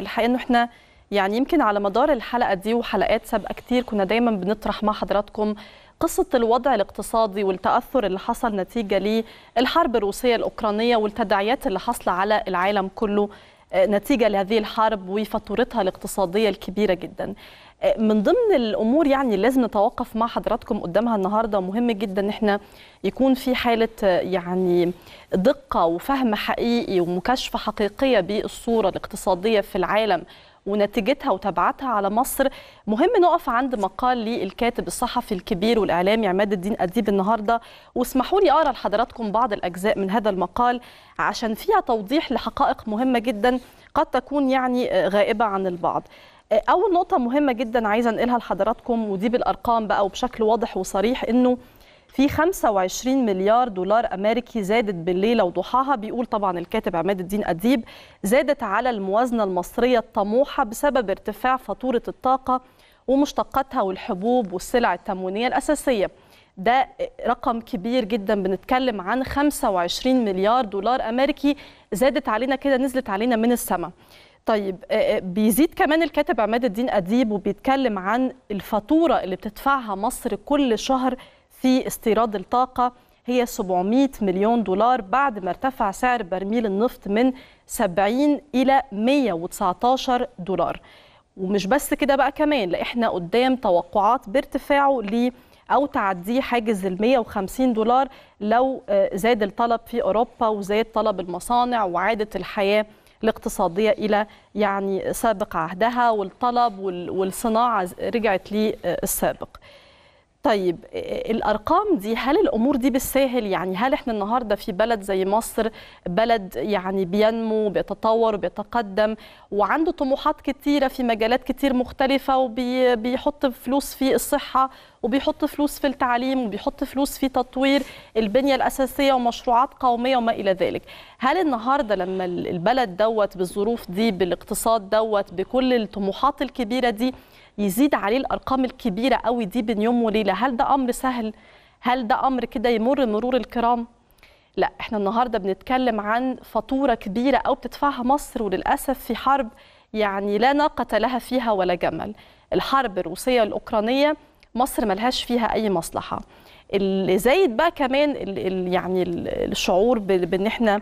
والحقيقه انه احنا يعني يمكن على مدار الحلقه دي وحلقات سابقه كتير كنا دايما بنطرح مع حضراتكم قصه الوضع الاقتصادي والتاثر اللي حصل نتيجه للحرب الروسيه الاوكرانيه والتداعيات اللي حاصله على العالم كله آه، نتيجه لهذه الحرب وفاتورتها الاقتصاديه الكبيره جدا من ضمن الامور يعني اللي لازم نتوقف مع حضراتكم قدامها النهارده مهم جدا ان احنا يكون في حاله يعني دقه وفهم حقيقي ومكاشفه حقيقيه بالصوره الاقتصاديه في العالم ونتيجتها وتبعاتها على مصر مهم نقف عند مقال للكاتب الصحفي الكبير والإعلامي عماد الدين أديب النهاردة واسمحوا لي أقرأ لحضراتكم بعض الأجزاء من هذا المقال عشان فيها توضيح لحقائق مهمة جدا قد تكون يعني غائبة عن البعض آه، اول نقطه مهمه جدا عايزه انقلها لحضراتكم ودي بالارقام بقى وبشكل واضح وصريح انه في 25 مليار دولار امريكي زادت بالليله وضحاها بيقول طبعا الكاتب عماد الدين اديب زادت على الموازنه المصريه الطموحه بسبب ارتفاع فاتوره الطاقه ومشتقاتها والحبوب والسلع التموينيه الاساسيه ده رقم كبير جدا بنتكلم عن 25 مليار دولار امريكي زادت علينا كده نزلت علينا من السماء طيب آه، آه، بيزيد كمان الكاتب عماد الدين أديب وبيتكلم عن الفاتورة اللي بتدفعها مصر كل شهر في استيراد الطاقة هي 700 مليون دولار بعد ما ارتفع سعر برميل النفط من 70 إلى 119 دولار ومش بس كده بقى كمان لا احنا قدام توقعات بارتفاعه ل او تعديه حاجز ال 150 دولار لو آه، زاد الطلب في اوروبا وزاد طلب المصانع وعادت الحياه الاقتصادية إلى يعني سابق عهدها والطلب والصناعة رجعت للسابق طيب آه، آه، الارقام دي هل الامور دي بالساهل يعني هل احنا النهارده في بلد زي مصر بلد يعني بينمو بيتطور وبيتقدم وعنده طموحات كتيره في مجالات كتير مختلفه وبيحط فلوس في الصحه وبيحط فلوس في التعليم وبيحط فلوس في تطوير البنيه الاساسيه ومشروعات قوميه وما الى ذلك هل النهارده لما البلد دوت بالظروف دي بالاقتصاد دوت بكل الطموحات الكبيره دي يزيد عليه الارقام الكبيره قوي دي بين يوم وليله هل ده امر سهل هل ده امر كده يمر مرور الكرام لا احنا النهارده بنتكلم عن فاتوره كبيره او بتدفعها مصر وللاسف في حرب يعني لا ناقه لها فيها ولا جمل الحرب الروسيه الاوكرانيه مصر ملهاش فيها اي مصلحه اللي زايد بقى كمان الـ ال يعني الشعور بان احنا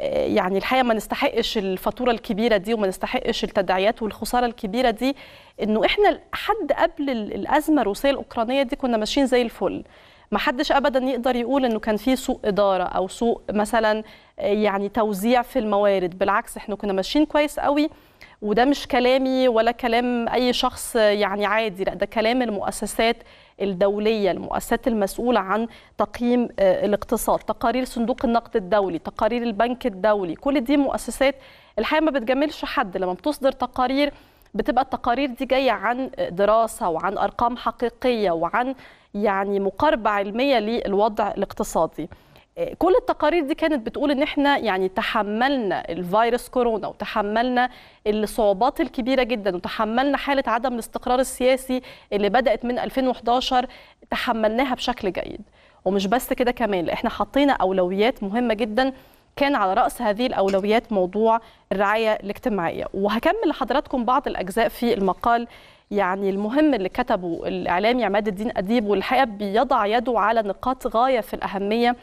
آه، يعني الحقيقه ما نستحقش الفاتوره الكبيره دي وما نستحقش التداعيات والخساره الكبيره دي انه احنا حد قبل الازمه الروسيه الاوكرانيه دي كنا ماشيين زي الفل ما حدش ابدا يقدر يقول انه كان في سوء اداره او سوء مثلا آه، يعني توزيع في الموارد بالعكس احنا كنا ماشيين كويس قوي وده مش كلامي ولا كلام اي شخص آه، يعني عادي لا ده كلام المؤسسات الدوليه المؤسسات المسؤوله عن تقييم آه، الاقتصاد تقارير صندوق النقد الدولي تقارير البنك الدولي كل دي مؤسسات الحقيقه ما بتجاملش حد لما بتصدر تقارير بتبقى التقارير دي جايه عن دراسه وعن ارقام حقيقيه وعن يعني مقاربه علميه للوضع الاقتصادي كل التقارير دي كانت بتقول ان احنا يعني تحملنا الفيروس كورونا وتحملنا الصعوبات الكبيره جدا وتحملنا حاله عدم الاستقرار السياسي اللي بدات من 2011 تحملناها بشكل جيد ومش بس كده كمان احنا حطينا اولويات مهمه جدا كان على راس هذه الاولويات موضوع الرعايه الاجتماعيه وهكمل لحضراتكم بعض الاجزاء في المقال يعني المهم اللي كتبه الاعلامي عماد الدين اديب والحقيقه بيضع يده على نقاط غايه في الاهميه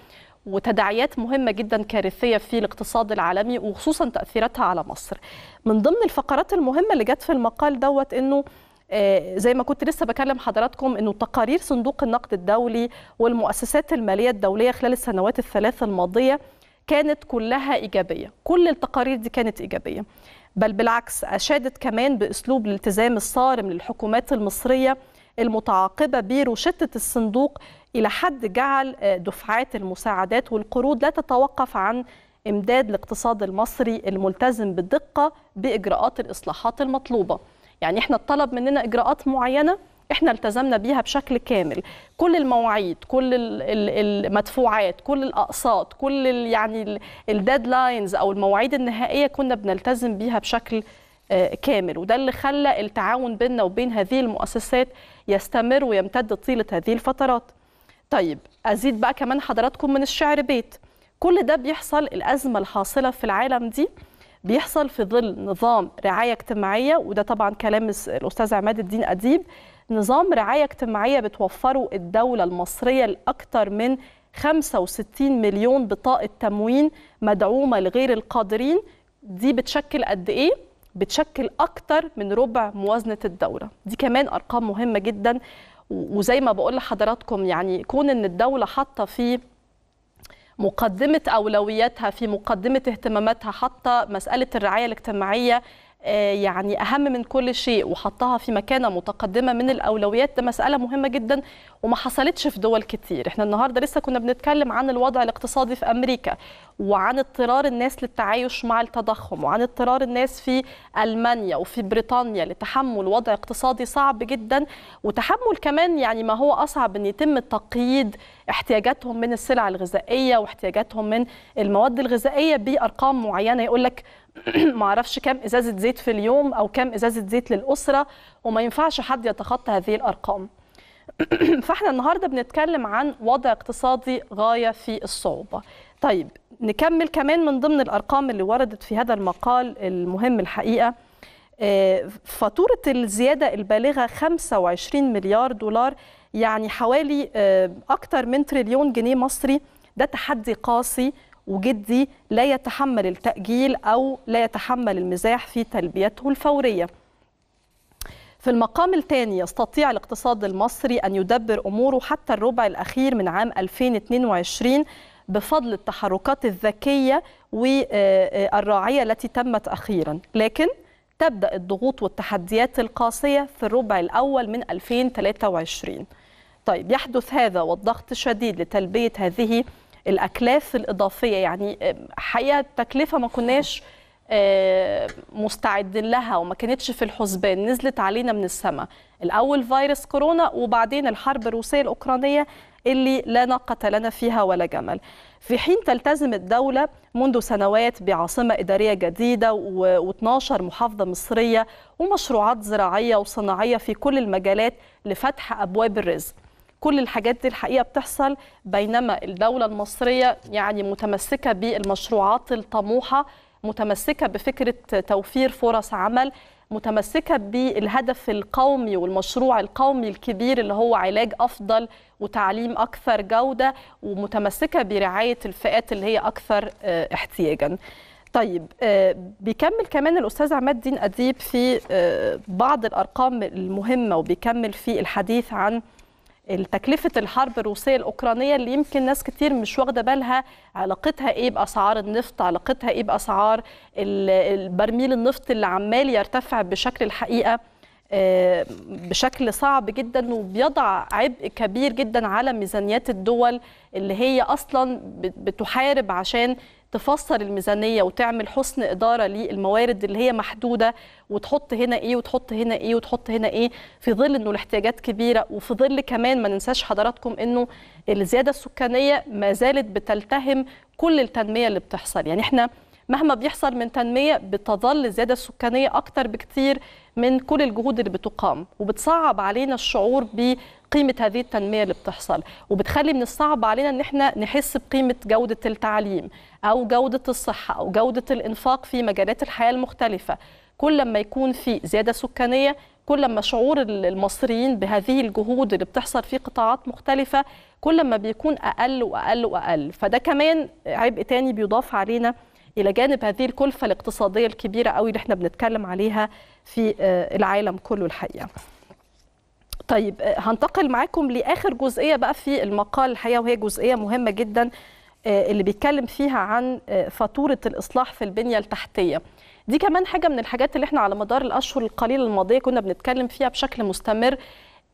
وتداعيات مهمه جدا كارثيه في الاقتصاد العالمي وخصوصا تاثيراتها على مصر من ضمن الفقرات المهمه اللي جت في المقال دوت انه آه، زي ما كنت لسه بكلم حضراتكم انه تقارير صندوق النقد الدولي والمؤسسات الماليه الدوليه خلال السنوات الثلاث الماضيه كانت كلها ايجابيه كل التقارير دي كانت ايجابيه بل بالعكس اشادت كمان باسلوب الالتزام الصارم للحكومات المصريه المتعاقبه بروشته الصندوق إلى حد جعل آه، دفعات المساعدات والقروض لا تتوقف عن إمداد الاقتصاد المصري الملتزم بالدقة بإجراءات الإصلاحات المطلوبة يعني إحنا اتطلب مننا إجراءات معينة احنا التزمنا بيها بشكل كامل كل المواعيد كل المدفوعات كل الاقساط كل يعني الديدلاينز او المواعيد النهائيه كنا بنلتزم بيها بشكل آه، كامل وده اللي خلى التعاون بيننا وبين هذه المؤسسات يستمر ويمتد طيله هذه الفترات طيب ازيد بقى كمان حضراتكم من الشعر بيت كل ده بيحصل الازمه الحاصله في العالم دي بيحصل في ظل نظام رعايه اجتماعيه وده طبعا كلام الاستاذ عماد الدين اديب نظام رعايه اجتماعيه بتوفره الدوله المصريه لاكثر من 65 مليون بطاقه تموين مدعومه لغير القادرين دي بتشكل قد ايه بتشكل اكتر من ربع موازنه الدوله دي كمان ارقام مهمه جدا وزي ما بقول لحضراتكم يعني كون ان الدوله حاطه في مقدمه اولوياتها في مقدمه اهتماماتها حاطه مساله الرعايه الاجتماعيه آه، يعني اهم من كل شيء وحطها في مكانه متقدمه من الاولويات ده مساله مهمه جدا وما حصلتش في دول كتير احنا النهارده لسه كنا بنتكلم عن الوضع الاقتصادي في امريكا وعن اضطرار الناس للتعايش مع التضخم وعن اضطرار الناس في المانيا وفي بريطانيا لتحمل وضع اقتصادي صعب جدا وتحمل كمان يعني ما هو اصعب ان يتم التقييد احتياجاتهم من السلع الغذائيه واحتياجاتهم من المواد الغذائيه بارقام معينه يقول لك ما اعرفش كام ازازه زيت في اليوم او كام ازازه زيت للاسره وما ينفعش حد يتخطى هذه الارقام فاحنا النهارده بنتكلم عن وضع اقتصادي غايه في الصعوبه طيب نكمل كمان من ضمن الارقام اللي وردت في هذا المقال المهم الحقيقه آه، فاتوره الزياده البالغه 25 مليار دولار يعني حوالي آه، أكثر من تريليون جنيه مصري ده تحدي قاسي وجدي لا يتحمل التأجيل أو لا يتحمل المزاح في تلبيته الفورية في المقام الثاني يستطيع الاقتصاد المصري أن يدبر أموره حتى الربع الأخير من عام 2022 بفضل التحركات الذكية والراعية آه، آه، التي تمت أخيرا لكن تبدأ الضغوط والتحديات القاسية في الربع الأول من 2023 طيب يحدث هذا والضغط شديد لتلبية هذه الأكلاف الإضافية يعني حقيقة تكلفة ما كناش آه، مستعدين لها وما كانتش في الحسبان نزلت علينا من السماء الأول فيروس كورونا وبعدين الحرب الروسية الأوكرانية اللي لا ناقة لنا فيها ولا جمل في حين تلتزم الدولة منذ سنوات بعاصمة إدارية جديدة و12 محافظة مصرية ومشروعات زراعية وصناعية في كل المجالات لفتح أبواب الرزق كل الحاجات دي الحقيقه بتحصل بينما الدوله المصريه يعني متمسكه بالمشروعات الطموحه متمسكه بفكره توفير فرص عمل متمسكه بالهدف القومي والمشروع القومي الكبير اللي هو علاج افضل وتعليم اكثر جوده ومتمسكه برعايه الفئات اللي هي اكثر آه، احتياجا. طيب آه، بيكمل كمان الاستاذ عماد الدين اديب في آه، بعض الارقام المهمه وبيكمل في الحديث عن تكلفه الحرب الروسيه الاوكرانيه اللي يمكن ناس كتير مش واخده بالها علاقتها ايه باسعار النفط علاقتها ايه باسعار البرميل النفط اللي عمال يرتفع بشكل الحقيقه آه، بشكل صعب جدا وبيضع عبء كبير جدا على ميزانيات الدول اللي هي اصلا بتحارب عشان تفسر الميزانيه وتعمل حسن اداره للموارد اللي هي محدوده وتحط هنا ايه وتحط هنا ايه وتحط هنا ايه في ظل انه الاحتياجات كبيره وفي ظل كمان ما ننساش حضراتكم انه الزياده السكانيه ما زالت بتلتهم كل التنميه اللي بتحصل يعني احنا مهما بيحصل من تنميه بتظل الزياده السكانيه اكتر بكتير من كل الجهود اللي بتقام وبتصعب علينا الشعور بقيمه هذه التنميه اللي بتحصل وبتخلي من الصعب علينا ان احنا نحس بقيمه جوده التعليم او جوده الصحه او جوده الانفاق في مجالات الحياه المختلفه كل ما يكون في زياده سكانيه كل ما شعور المصريين بهذه الجهود اللي بتحصل في قطاعات مختلفه كل ما بيكون اقل واقل واقل فده كمان عبء تاني بيضاف علينا الى جانب هذه الكلفه الاقتصاديه الكبيره قوي اللي احنا بنتكلم عليها في آه، العالم كله الحقيقه طيب آه، هنتقل معاكم لاخر جزئيه بقى في المقال الحقيقه وهي جزئيه مهمه جدا آه، اللي بيتكلم فيها عن فاتوره الاصلاح في البنيه التحتيه دي كمان حاجه من الحاجات اللي احنا على مدار الاشهر القليله الماضيه كنا بنتكلم فيها بشكل مستمر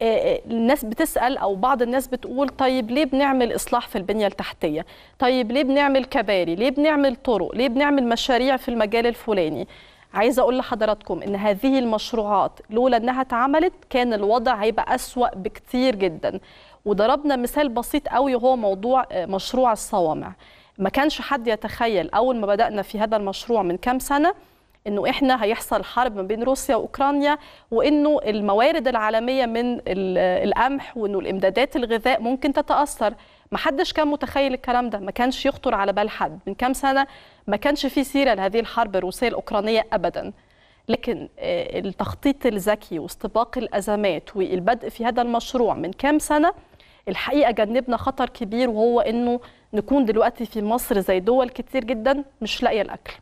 آه، آه، الناس بتسال او بعض الناس بتقول طيب ليه بنعمل اصلاح في البنيه التحتيه طيب ليه بنعمل كباري ليه بنعمل طرق ليه بنعمل مشاريع في المجال الفلاني عايزه اقول لحضراتكم ان هذه المشروعات لولا انها اتعملت كان الوضع هيبقى اسوا بكتير جدا وضربنا مثال بسيط قوي هو موضوع آه، مشروع الصوامع ما كانش حد يتخيل اول ما بدانا في هذا المشروع من كام سنه انه احنا هيحصل حرب ما بين روسيا واوكرانيا وانه الموارد العالميه من القمح وانه الامدادات الغذاء ممكن تتاثر ما حدش كان متخيل الكلام ده ما كانش يخطر على بال حد من كام سنه ما كانش في سيره لهذه الحرب الروسيه الاوكرانيه ابدا لكن آه، التخطيط الذكي واستباق الازمات والبدء في هذا المشروع من كام سنه الحقيقه جنبنا خطر كبير وهو انه نكون دلوقتي في مصر زي دول كتير جدا مش لاقيه الاكل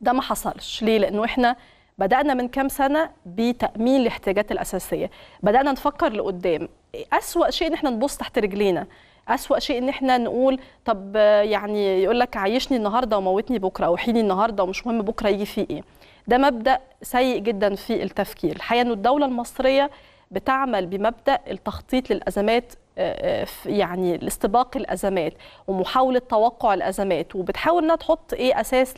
ده ما حصلش ليه لانه احنا بدانا من كام سنه بتامين الاحتياجات الاساسيه بدانا نفكر لقدام اسوا شيء ان احنا نبص تحت رجلينا أسوأ شيء إن إحنا نقول طب يعني يقول لك عيشني النهاردة وموتني بكرة وحيني النهاردة ومش مهم بكرة يجي فيه إيه ده مبدأ سيء جدا في التفكير الحقيقة أن الدولة المصرية بتعمل بمبدأ التخطيط للأزمات يعني الاستباق الازمات ومحاوله توقع الازمات وبتحاول انها تحط ايه اساس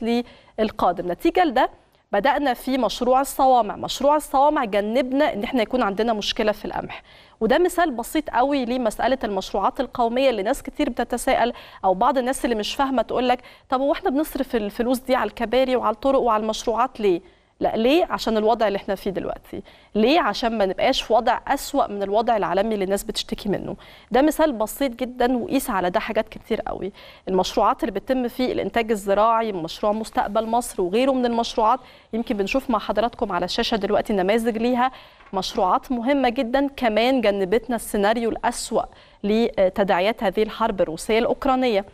للقادم نتيجه لده بدانا في مشروع الصوامع مشروع الصوامع جنبنا ان احنا يكون عندنا مشكله في القمح وده مثال بسيط قوي لمساله المشروعات القوميه اللي ناس كتير بتتساءل او بعض الناس اللي مش فاهمه تقول لك طب هو احنا بنصرف الفلوس دي على الكباري وعلى الطرق وعلى المشروعات ليه لا ليه عشان الوضع اللي احنا فيه دلوقتي ليه عشان ما نبقاش في وضع اسوا من الوضع العالمي اللي الناس بتشتكي منه ده مثال بسيط جدا وقيس على ده حاجات كتير قوي المشروعات اللي بتتم فيه الانتاج الزراعي مشروع مستقبل مصر وغيره من المشروعات يمكن بنشوف مع حضراتكم على الشاشه دلوقتي نماذج ليها مشروعات مهمه جدا كمان جنبتنا السيناريو الاسوا لتداعيات هذه الحرب الروسيه الاوكرانيه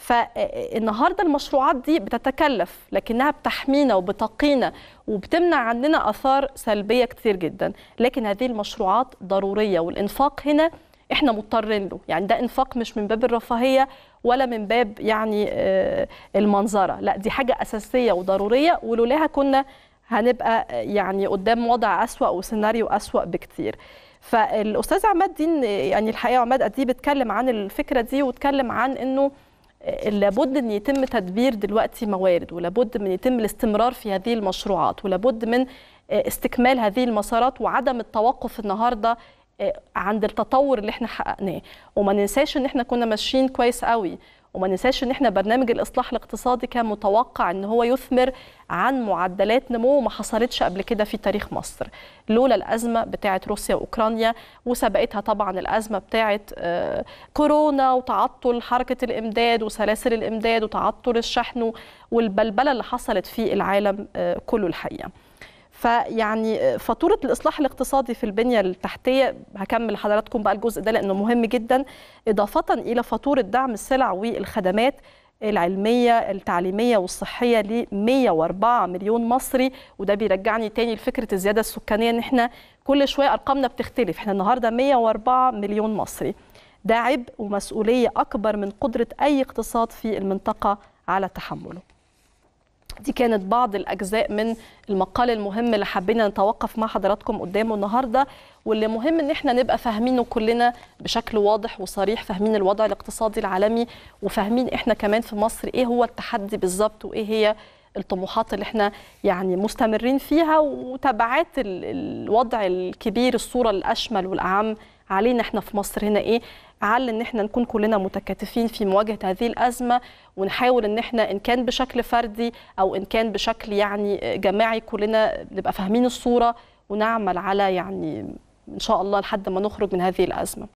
فالنهارده المشروعات دي بتتكلف لكنها بتحمينا وبتقينا وبتمنع عننا اثار سلبيه كتير جدا لكن هذه المشروعات ضروريه والانفاق هنا احنا مضطرين له يعني ده انفاق مش من باب الرفاهيه ولا من باب يعني آه، المنظره لا دي حاجه اساسيه وضروريه ولولاها كنا هنبقى آه، يعني قدام وضع اسوا وسيناريو اسوا بكتير فالاستاذ عماد دين يعني الحقيقه عماد اديب اتكلم إيه عن الفكره دي واتكلم عن انه لابد ان يتم تدبير دلوقتي موارد ولابد من يتم الاستمرار في هذه المشروعات ولابد من آه، استكمال هذه المسارات وعدم التوقف النهارده آه، عند التطور اللي احنا حققناه وما ننساش ان احنا كنا ماشيين كويس قوي وما ننساش ان احنا برنامج الاصلاح الاقتصادي كان متوقع ان هو يثمر عن معدلات نمو ما حصلتش قبل كده في تاريخ مصر لولا الازمه بتاعه روسيا واوكرانيا وسبقتها طبعا الازمه بتاعه آه، كورونا وتعطل حركه الامداد وسلاسل الامداد وتعطل الشحن والبلبله اللي حصلت في العالم آه، كله الحقيقه فيعني آه، فاتوره الاصلاح الاقتصادي في البنيه التحتيه هكمل حضراتكم بقى الجزء ده لانه مهم جدا اضافه الى فاتوره دعم السلع والخدمات العلمية التعليمية والصحية ل 104 مليون مصري وده بيرجعني تاني لفكرة الزيادة السكانية ان احنا كل شوية ارقامنا بتختلف احنا النهاردة 104 مليون مصري ده عبء ومسؤولية أكبر من قدرة أي اقتصاد في المنطقة على تحمله دي كانت بعض الاجزاء من المقال المهم اللي حبينا نتوقف مع حضراتكم قدامه النهارده واللي مهم ان احنا نبقى فاهمينه كلنا بشكل واضح وصريح فاهمين الوضع الاقتصادي العالمي وفاهمين احنا كمان في مصر ايه هو التحدي بالظبط وايه هي الطموحات اللي احنا يعني مستمرين فيها وتبعات الوضع الكبير الصوره الاشمل والاعم علينا احنا في مصر هنا ايه على ان احنا نكون كلنا متكاتفين في مواجهه هذه الازمه ونحاول ان احنا ان كان بشكل فردي او ان كان بشكل يعني جماعي كلنا نبقى فاهمين الصوره ونعمل على يعني ان شاء الله لحد ما نخرج من هذه الازمه